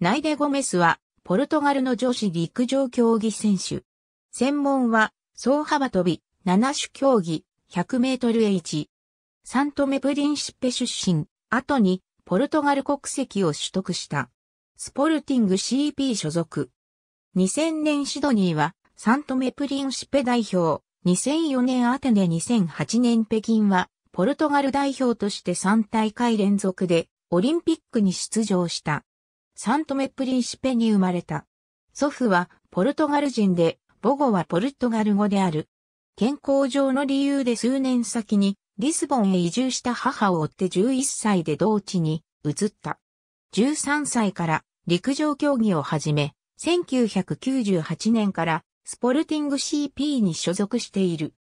ナイデ・ゴメスは、ポルトガルの女子陸上競技選手。専門は、総幅跳び、七種競技、100メートル H。サントメプリンシッペ出身、後に、ポルトガル国籍を取得した。スポルティング CP 所属。2000年シドニーは、サントメプリンシッペ代表。2004年アテネ2008年北京は、ポルトガル代表として3大会連続で、オリンピックに出場した。サントメプリンシペに生まれた。祖父はポルトガル人で、母語はポルトガル語である。健康上の理由で数年先にリスボンへ移住した母を追って11歳で同地に移った。13歳から陸上競技を始め、1998年からスポルティング CP に所属している。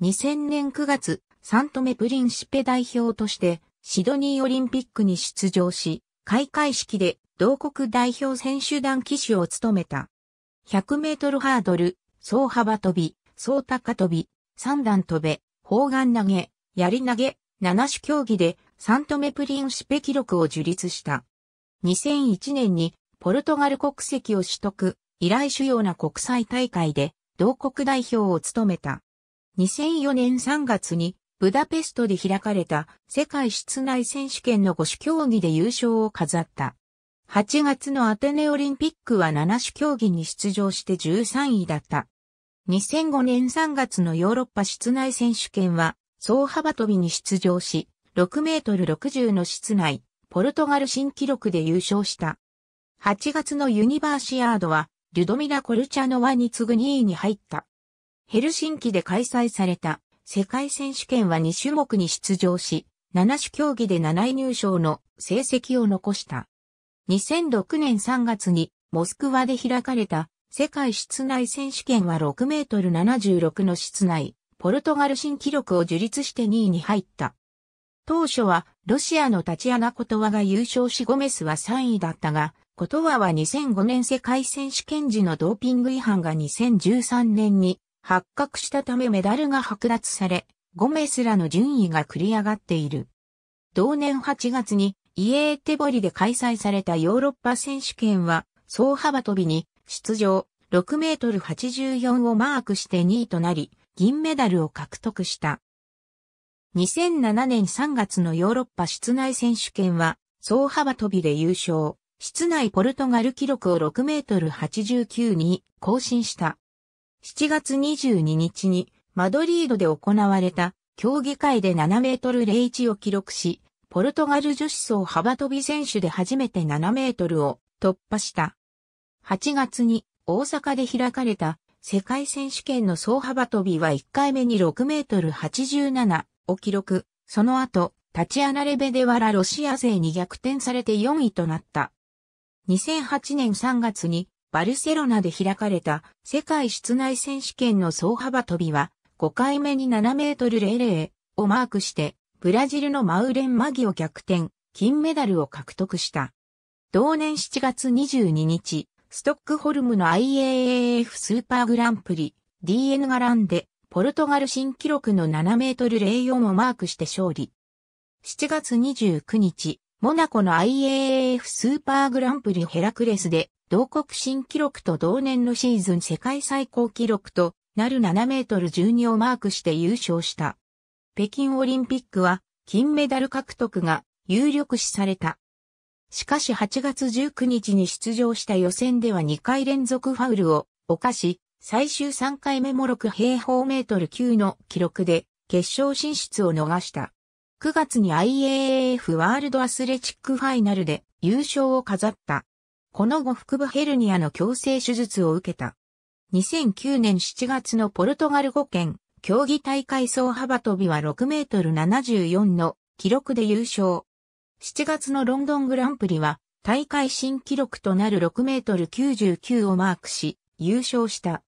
2000年9月、サントメプリンシペ代表としてシドニーオリンピックに出場し、開会式で同国代表選手団旗手を務めた。100メートルハードル、総幅跳び、総高跳び、三段跳べ、砲丸投げ、槍投げ、七種競技でントメプリンシペ記録を樹立した。2001年にポルトガル国籍を取得、以来主要な国際大会で同国代表を務めた。2004年3月にブダペストで開かれた世界室内選手権の5種競技で優勝を飾った。8月のアテネオリンピックは7種競技に出場して13位だった。2005年3月のヨーロッパ室内選手権は、総幅跳びに出場し、6メートル60の室内、ポルトガル新記録で優勝した。8月のユニバーシアードは、リュドミラ・コルチャノワに次ぐ2位に入った。ヘルシンキで開催された世界選手権は2種目に出場し、7種競技で7位入賞の成績を残した。2006年3月にモスクワで開かれた世界室内選手権は6メートル76の室内、ポルトガル新記録を樹立して2位に入った。当初はロシアのタチアナ・コトワが優勝しゴメスは3位だったが、コトワは2005年世界選手権時のドーピング違反が2013年に発覚したためメダルが剥奪され、5名すらの順位が繰り上がっている。同年8月にイエーテボリで開催されたヨーロッパ選手権は、総幅跳びに出場6メートル84をマークして2位となり、銀メダルを獲得した。2007年3月のヨーロッパ室内選手権は、総幅跳びで優勝、室内ポルトガル記録を6メートル89に更新した。7月22日にマドリードで行われた競技会で7メートル01を記録し、ポルトガル女子総幅跳び選手で初めて7メートルを突破した。8月に大阪で開かれた世界選手権の総幅跳びは1回目に6メートル87を記録。その後、タチアナ・レベデワラロシア勢に逆転されて4位となった。2008年3月にバルセロナで開かれた世界室内選手権の総幅跳びは5回目に7メートル00をマークしてブラジルのマウレン・マギを逆転、金メダルを獲得した。同年7月22日、ストックホルムの IAAF スーパーグランプリ DN がランでポルトガル新記録の7メートル04をマークして勝利。7月29日、モナコの IAAF スーパーグランプリヘラクレスで同国新記録と同年のシーズン世界最高記録となる7メートル12をマークして優勝した。北京オリンピックは金メダル獲得が有力視された。しかし8月19日に出場した予選では2回連続ファウルを犯し、最終3回目も6平方メートル級の記録で決勝進出を逃した。9月に IAAF ワールドアスレチックファイナルで優勝を飾った。この後腹部ヘルニアの矯正手術を受けた。2009年7月のポルトガル5県競技大会総幅跳びは6メートル74の記録で優勝。7月のロンドングランプリは大会新記録となる6メートル99をマークし優勝した。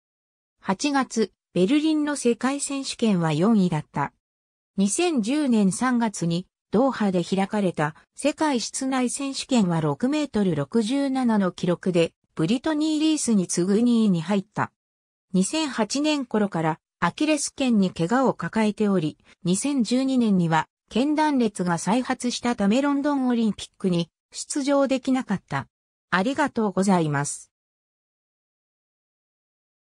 8月、ベルリンの世界選手権は4位だった。2010年3月にドーハで開かれた世界室内選手権は6メートル67の記録で、ブリトニー・リースに次ぐ2位に入った。2008年頃からアキレス腱に怪我を抱えており、2012年には腱断裂が再発したためロンドンオリンピックに出場できなかった。ありがとうございます。